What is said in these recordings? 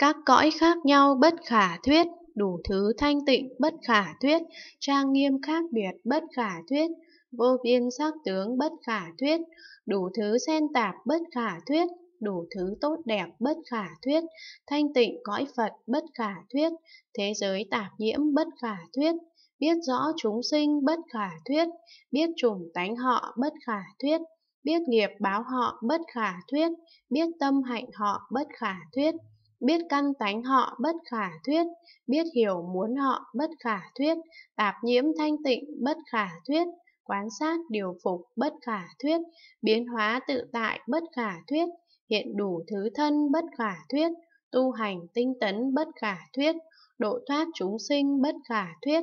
các cõi khác nhau bất khả thuyết, đủ thứ thanh tịnh bất khả thuyết, trang nghiêm khác biệt bất khả thuyết, vô biên sắc tướng bất khả thuyết, đủ thứ xen tạp bất khả thuyết, đủ thứ tốt đẹp bất khả thuyết, thanh tịnh cõi Phật bất khả thuyết, thế giới tạp nhiễm bất khả thuyết, biết rõ chúng sinh bất khả thuyết, biết chủng tánh họ bất khả thuyết, biết nghiệp báo họ bất khả thuyết, biết tâm hạnh họ bất khả thuyết, biết căn tánh họ bất khả thuyết, biết hiểu muốn họ bất khả thuyết, tạp nhiễm thanh tịnh bất khả thuyết, quán sát điều phục bất khả thuyết, biến hóa tự tại bất khả thuyết, hiện đủ thứ thân bất khả thuyết, tu hành tinh tấn bất khả thuyết, độ thoát chúng sinh bất khả thuyết,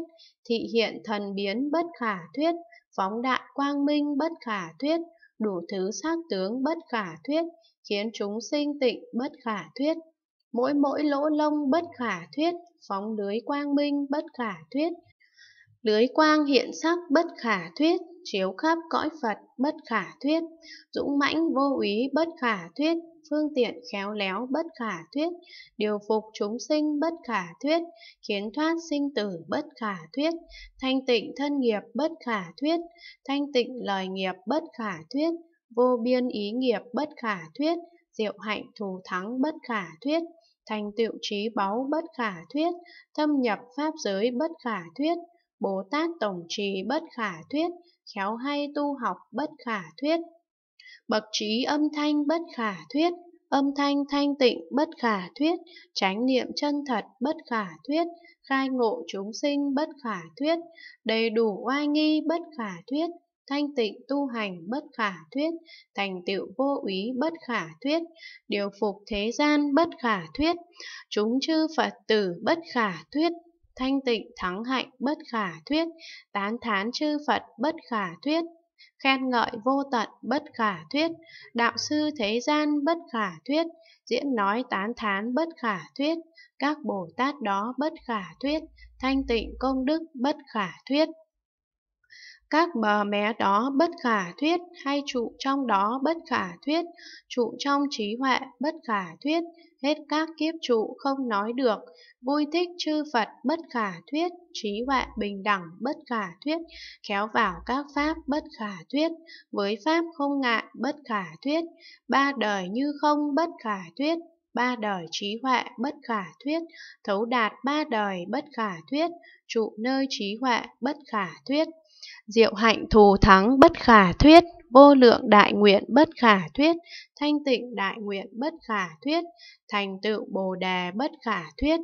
thị hiện thần biến bất khả thuyết, phóng đại quang minh bất khả thuyết, đủ thứ sắc tướng bất khả thuyết, khiến chúng sinh tịnh bất khả thuyết mỗi mỗi lỗ lông bất khả thuyết, phóng lưới quang minh bất khả thuyết. Lưới quang hiện sắc bất khả thuyết, chiếu khắp cõi Phật bất khả thuyết, dũng mãnh vô úy bất khả thuyết, phương tiện khéo léo bất khả thuyết, điều phục chúng sinh bất khả thuyết, khiến thoát sinh tử bất khả thuyết, thanh tịnh thân nghiệp bất khả thuyết, thanh tịnh lời nghiệp bất khả thuyết, vô biên ý nghiệp bất khả thuyết, diệu hạnh thù thắng bất khả thuyết, thành tựu trí báu bất khả thuyết, thâm nhập pháp giới bất khả thuyết, Bồ Tát tổng trì bất khả thuyết, khéo hay tu học bất khả thuyết. Bậc trí âm thanh bất khả thuyết, âm thanh thanh tịnh bất khả thuyết, tránh niệm chân thật bất khả thuyết, khai ngộ chúng sinh bất khả thuyết, đầy đủ oai nghi bất khả thuyết, thanh tịnh tu hành bất khả thuyết, thành tựu vô úy bất khả thuyết, điều phục thế gian bất khả thuyết, chúng chư Phật tử bất khả thuyết, thanh tịnh thắng hạnh bất khả thuyết, tán thán chư Phật bất khả thuyết, khen ngợi vô tận bất khả thuyết, đạo sư thế gian bất khả thuyết, diễn nói tán thán bất khả thuyết, các Bồ Tát đó bất khả thuyết, thanh tịnh công đức bất khả thuyết. Các bờ mé đó bất khả thuyết hay trụ trong đó bất khả thuyết, trụ trong trí huệ bất khả thuyết, hết các kiếp trụ không nói được, vui thích chư Phật bất khả thuyết, trí huệ bình đẳng bất khả thuyết, khéo vào các pháp bất khả thuyết, với pháp không ngại bất khả thuyết, ba đời như không bất khả thuyết, ba đời trí huệ bất khả thuyết, thấu đạt ba đời bất khả thuyết, trụ nơi trí huệ bất khả thuyết. Diệu hạnh thù thắng bất khả thuyết, vô lượng đại nguyện bất khả thuyết, thanh tịnh đại nguyện bất khả thuyết, thành tựu bồ đề bất khả thuyết.